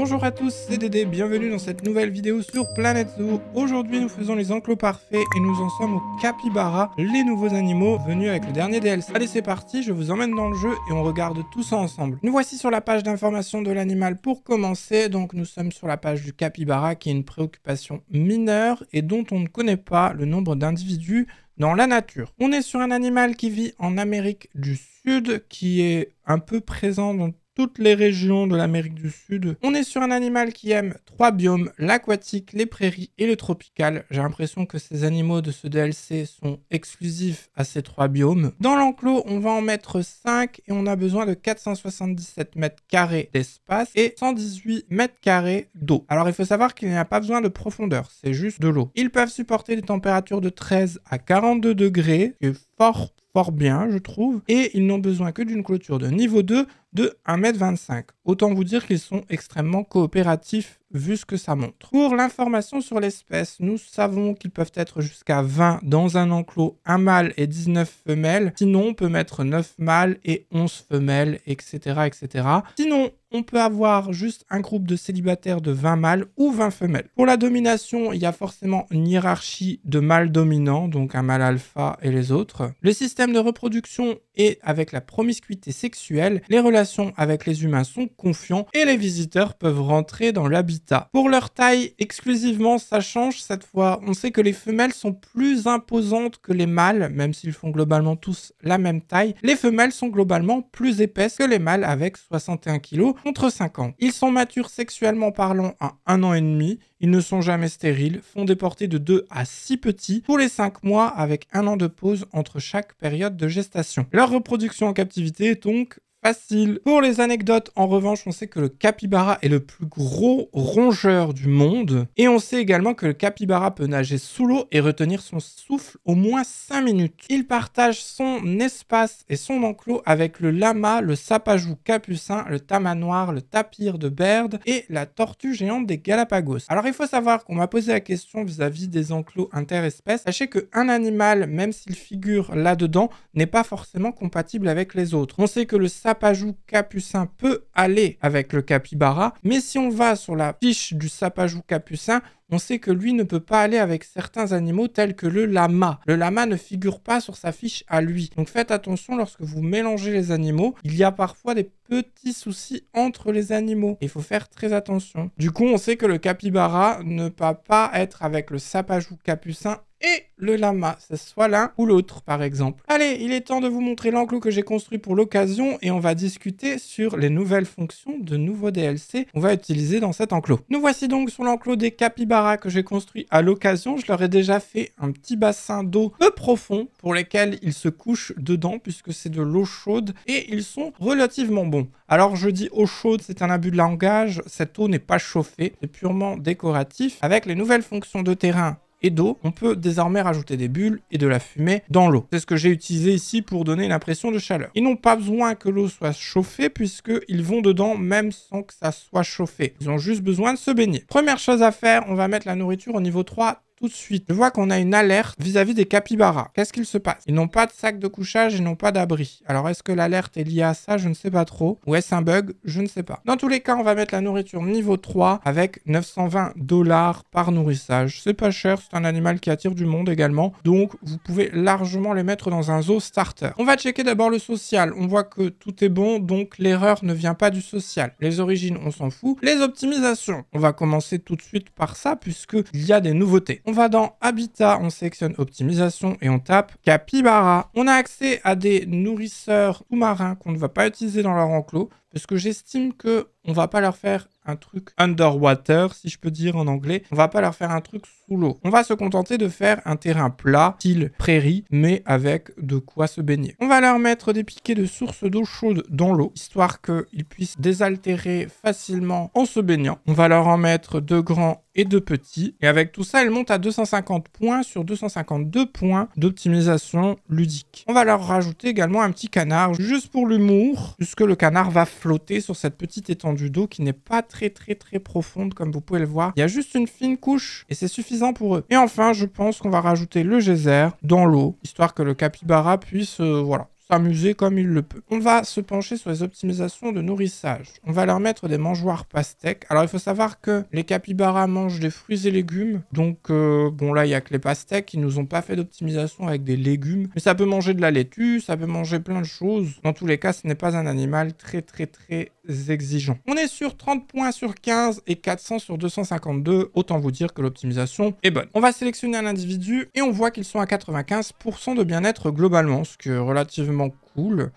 Bonjour à tous, c'est Dédé, bienvenue dans cette nouvelle vidéo sur Planète Zoo. Aujourd'hui, nous faisons les enclos parfaits et nous en sommes au Capybara, les nouveaux animaux venus avec le dernier DLC. Allez, c'est parti, je vous emmène dans le jeu et on regarde tout ça ensemble. Nous voici sur la page d'information de l'animal pour commencer. Donc, nous sommes sur la page du capybara qui est une préoccupation mineure et dont on ne connaît pas le nombre d'individus dans la nature. On est sur un animal qui vit en Amérique du Sud, qui est un peu présent dans toutes les régions de l'Amérique du Sud. On est sur un animal qui aime trois biomes, l'aquatique, les prairies et le tropical. J'ai l'impression que ces animaux de ce DLC sont exclusifs à ces trois biomes. Dans l'enclos, on va en mettre 5 et on a besoin de 477 mètres carrés d'espace et 118 mètres carrés d'eau. Alors il faut savoir qu'il n'y a pas besoin de profondeur, c'est juste de l'eau. Ils peuvent supporter des températures de 13 à 42 degrés, et fort fort bien, je trouve, et ils n'ont besoin que d'une clôture de niveau 2 de 1m25. Autant vous dire qu'ils sont extrêmement coopératifs vu ce que ça montre. Pour l'information sur l'espèce, nous savons qu'ils peuvent être jusqu'à 20 dans un enclos, un mâle et 19 femelles. Sinon, on peut mettre 9 mâles et 11 femelles, etc. etc. Sinon, on peut avoir juste un groupe de célibataires de 20 mâles ou 20 femelles. Pour la domination, il y a forcément une hiérarchie de mâles dominants, donc un mâle alpha et les autres. Le système de reproduction est avec la promiscuité sexuelle, les relations avec les humains sont confiants et les visiteurs peuvent rentrer dans l'habitat. Pour leur taille, exclusivement, ça change cette fois. On sait que les femelles sont plus imposantes que les mâles, même s'ils font globalement tous la même taille. Les femelles sont globalement plus épaisses que les mâles avec 61 kg contre 5 ans. Ils sont matures sexuellement parlant à 1 an et demi, ils ne sont jamais stériles, font des portées de 2 à 6 petits tous les 5 mois avec 1 an de pause entre chaque période de gestation. Leur reproduction en captivité est donc facile. Pour les anecdotes, en revanche, on sait que le capybara est le plus gros rongeur du monde. Et on sait également que le capybara peut nager sous l'eau et retenir son souffle au moins 5 minutes. Il partage son espace et son enclos avec le lama, le sapajou capucin, le tamanoir, le tapir de Baird et la tortue géante des Galapagos. Alors il faut savoir qu'on m'a posé la question vis-à-vis des enclos interespèces. Sachez qu'un animal, même s'il figure là-dedans, n'est pas forcément compatible avec les autres. On sait que le sapajou Sapajou Capucin peut aller avec le Capybara. Mais si on va sur la fiche du Sapajou Capucin, on sait que lui ne peut pas aller avec certains animaux tels que le lama. Le lama ne figure pas sur sa fiche à lui. Donc faites attention lorsque vous mélangez les animaux. Il y a parfois des petits soucis entre les animaux. Il faut faire très attention. Du coup, on sait que le capybara ne peut pas être avec le sapajou capucin et le lama, ce soit l'un ou l'autre par exemple. Allez, il est temps de vous montrer l'enclos que j'ai construit pour l'occasion et on va discuter sur les nouvelles fonctions de nouveaux DLC qu'on va utiliser dans cet enclos. Nous voici donc sur l'enclos des capybaras que j'ai construit à l'occasion, je leur ai déjà fait un petit bassin d'eau peu profond pour lesquels ils se couchent dedans puisque c'est de l'eau chaude et ils sont relativement bons. Alors je dis eau chaude, c'est un abus de langage, cette eau n'est pas chauffée, c'est purement décoratif. Avec les nouvelles fonctions de terrain et d'eau, on peut désormais rajouter des bulles et de la fumée dans l'eau. C'est ce que j'ai utilisé ici pour donner l'impression de chaleur. Ils n'ont pas besoin que l'eau soit chauffée puisqu'ils vont dedans même sans que ça soit chauffé. Ils ont juste besoin de se baigner. Première chose à faire, on va mettre la nourriture au niveau 3 tout de suite. Je vois qu'on a une alerte vis-à-vis des capybaras. Qu'est-ce qu'il se passe Ils n'ont pas de sac de couchage, ils n'ont pas d'abri. Alors est-ce que l'alerte est liée à ça Je ne sais pas trop. Ou est-ce un bug Je ne sais pas. Dans tous les cas, on va mettre la nourriture niveau 3 avec 920 dollars par nourrissage. C'est pas cher, c'est un animal qui attire du monde également. Donc vous pouvez largement les mettre dans un zoo starter. On va checker d'abord le social. On voit que tout est bon, donc l'erreur ne vient pas du social. Les origines, on s'en fout. Les optimisations, on va commencer tout de suite par ça puisqu'il y a des nouveautés. On va dans Habitat, on sélectionne Optimisation et on tape Capybara. On a accès à des nourrisseurs ou marins qu'on ne va pas utiliser dans leur enclos parce que j'estime que on va pas leur faire un truc underwater, si je peux dire en anglais. On va pas leur faire un truc sous l'eau. On va se contenter de faire un terrain plat, style prairie, mais avec de quoi se baigner. On va leur mettre des piquets de sources d'eau chaude dans l'eau, histoire qu'ils puissent désaltérer facilement en se baignant. On va leur en mettre de grands et de petits. Et avec tout ça, elle monte à 250 points sur 252 points d'optimisation ludique. On va leur rajouter également un petit canard, juste pour l'humour, puisque le canard va flotter sur cette petite étendue du dos qui n'est pas très très très profonde comme vous pouvez le voir. Il y a juste une fine couche et c'est suffisant pour eux. Et enfin, je pense qu'on va rajouter le geyser dans l'eau, histoire que le capybara puisse, euh, voilà, s'amuser comme il le peut. On va se pencher sur les optimisations de nourrissage. On va leur mettre des mangeoires pastèques. Alors il faut savoir que les capybaras mangent des fruits et légumes. Donc euh, bon là il n'y a que les pastèques qui nous ont pas fait d'optimisation avec des légumes. Mais ça peut manger de la laitue, ça peut manger plein de choses. Dans tous les cas ce n'est pas un animal très très très exigeants. On est sur 30 points sur 15 et 400 sur 252. Autant vous dire que l'optimisation est bonne. On va sélectionner un individu et on voit qu'ils sont à 95% de bien-être globalement, ce qui est relativement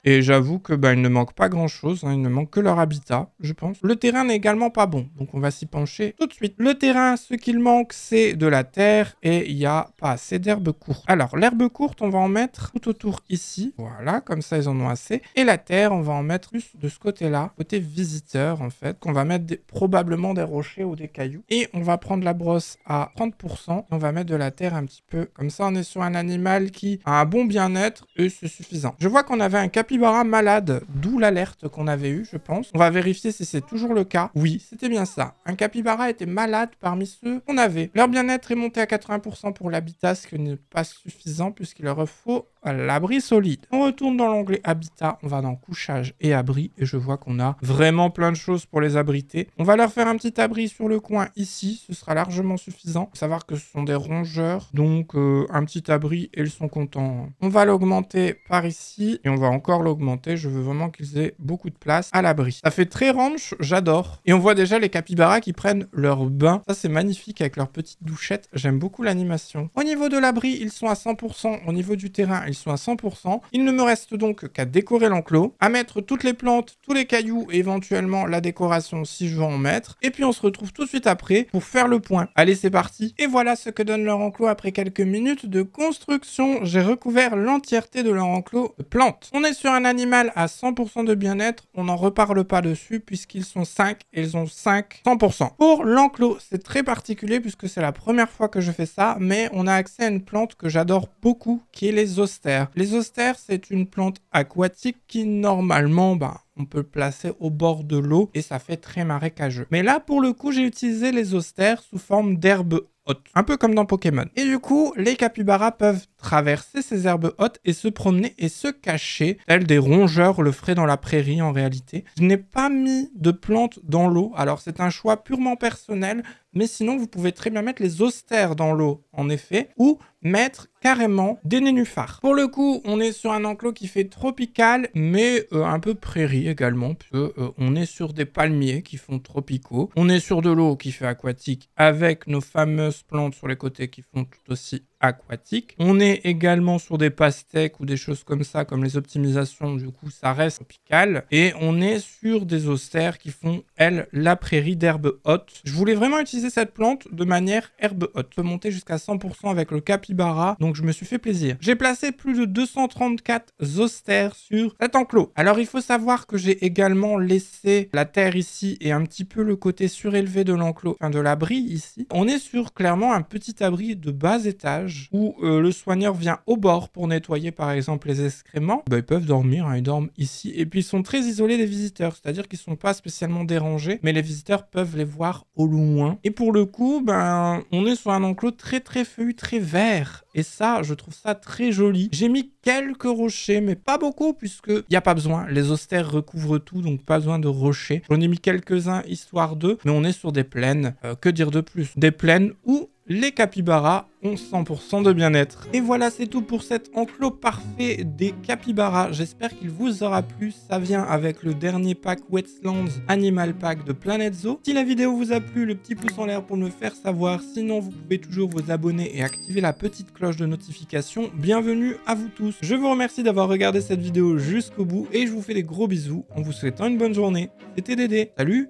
et j'avoue que bah, il ne manque pas grand chose, hein. il ne manque que leur habitat, je pense. Le terrain n'est également pas bon, donc on va s'y pencher tout de suite. Le terrain, ce qu'il manque, c'est de la terre et il n'y a pas assez d'herbe courte. Alors l'herbe courte, on va en mettre tout autour ici, voilà, comme ça ils en ont assez. Et la terre, on va en mettre plus de ce côté-là, côté visiteur en fait, qu'on va mettre des, probablement des rochers ou des cailloux. Et on va prendre la brosse à 30%, on va mettre de la terre un petit peu. Comme ça, on est sur un animal qui a un bon bien-être et c'est suffisant. Je vois qu'on a avait un capybara malade, d'où l'alerte qu'on avait eu, je pense. On va vérifier si c'est toujours le cas. Oui, c'était bien ça. Un capybara était malade parmi ceux qu'on avait. Leur bien-être est monté à 80% pour l'habitat, ce qui n'est pas suffisant puisqu'il leur faut l'abri solide. On retourne dans l'onglet habitat, on va dans couchage et abri et je vois qu'on a vraiment plein de choses pour les abriter. On va leur faire un petit abri sur le coin ici, ce sera largement suffisant. Faut savoir que ce sont des rongeurs, donc euh, un petit abri et ils sont contents. On va l'augmenter par ici et on va encore l'augmenter. Je veux vraiment qu'ils aient beaucoup de place à l'abri. Ça fait très ranch, j'adore. Et on voit déjà les capybaras qui prennent leur bain. Ça, c'est magnifique avec leur petite douchette. J'aime beaucoup l'animation. Au niveau de l'abri, ils sont à 100%. Au niveau du terrain, ils sont à 100%. Il ne me reste donc qu'à décorer l'enclos, à mettre toutes les plantes, tous les cailloux, et éventuellement la décoration si je veux en mettre. Et puis, on se retrouve tout de suite après pour faire le point. Allez, c'est parti. Et voilà ce que donne leur enclos après quelques minutes de construction. J'ai recouvert l'entièreté de leur enclos de plantes. On est sur un animal à 100% de bien-être, on n'en reparle pas dessus puisqu'ils sont 5 et ils ont 5 100%. Pour l'enclos, c'est très particulier puisque c'est la première fois que je fais ça, mais on a accès à une plante que j'adore beaucoup qui est les austères. Les austères, c'est une plante aquatique qui normalement, bah, on peut le placer au bord de l'eau et ça fait très marécageux. Mais là, pour le coup, j'ai utilisé les austères sous forme d'herbes hautes, un peu comme dans Pokémon. Et du coup, les capybaras peuvent traverser ces herbes hautes et se promener et se cacher, tels des rongeurs le feraient dans la prairie en réalité. Je n'ai pas mis de plantes dans l'eau, alors c'est un choix purement personnel, mais sinon vous pouvez très bien mettre les austères dans l'eau en effet, ou mettre carrément des nénuphars. Pour le coup, on est sur un enclos qui fait tropical, mais euh, un peu prairie également, puisque euh, on est sur des palmiers qui font tropicaux. On est sur de l'eau qui fait aquatique, avec nos fameuses plantes sur les côtés qui font tout aussi aquatique. On est également sur des pastèques ou des choses comme ça, comme les optimisations, du coup ça reste tropical. Et on est sur des austères qui font, elles, la prairie d'herbe haute. Je voulais vraiment utiliser cette plante de manière herbe haute. peut monter jusqu'à 100% avec le capybara, donc je me suis fait plaisir. J'ai placé plus de 234 austères sur cet enclos. Alors il faut savoir que j'ai également laissé la terre ici et un petit peu le côté surélevé de l'enclos, enfin de l'abri ici. On est sur clairement un petit abri de bas étage où euh, le soigneur vient au bord pour nettoyer par exemple les excréments, bah, ils peuvent dormir, hein, ils dorment ici. Et puis ils sont très isolés des visiteurs, c'est-à-dire qu'ils ne sont pas spécialement dérangés, mais les visiteurs peuvent les voir au loin. Et pour le coup, ben, on est sur un enclos très très feuillu, très vert. Et ça, je trouve ça très joli. J'ai mis quelques rochers, mais pas beaucoup, puisque il n'y a pas besoin. Les austères recouvrent tout, donc pas besoin de rochers. J'en ai mis quelques-uns, histoire d'eux, mais on est sur des plaines. Euh, que dire de plus Des plaines où les capybaras ont 100% de bien-être. Et voilà, c'est tout pour cet enclos parfait des capybaras. J'espère qu'il vous aura plu. Ça vient avec le dernier pack Wetlands Animal Pack de Planet Zoo. Si la vidéo vous a plu, le petit pouce en l'air pour me le faire savoir. Sinon, vous pouvez toujours vous abonner et activer la petite cloche de notification. Bienvenue à vous tous. Je vous remercie d'avoir regardé cette vidéo jusqu'au bout et je vous fais des gros bisous en vous souhaitant une bonne journée. C'était Dédé. Salut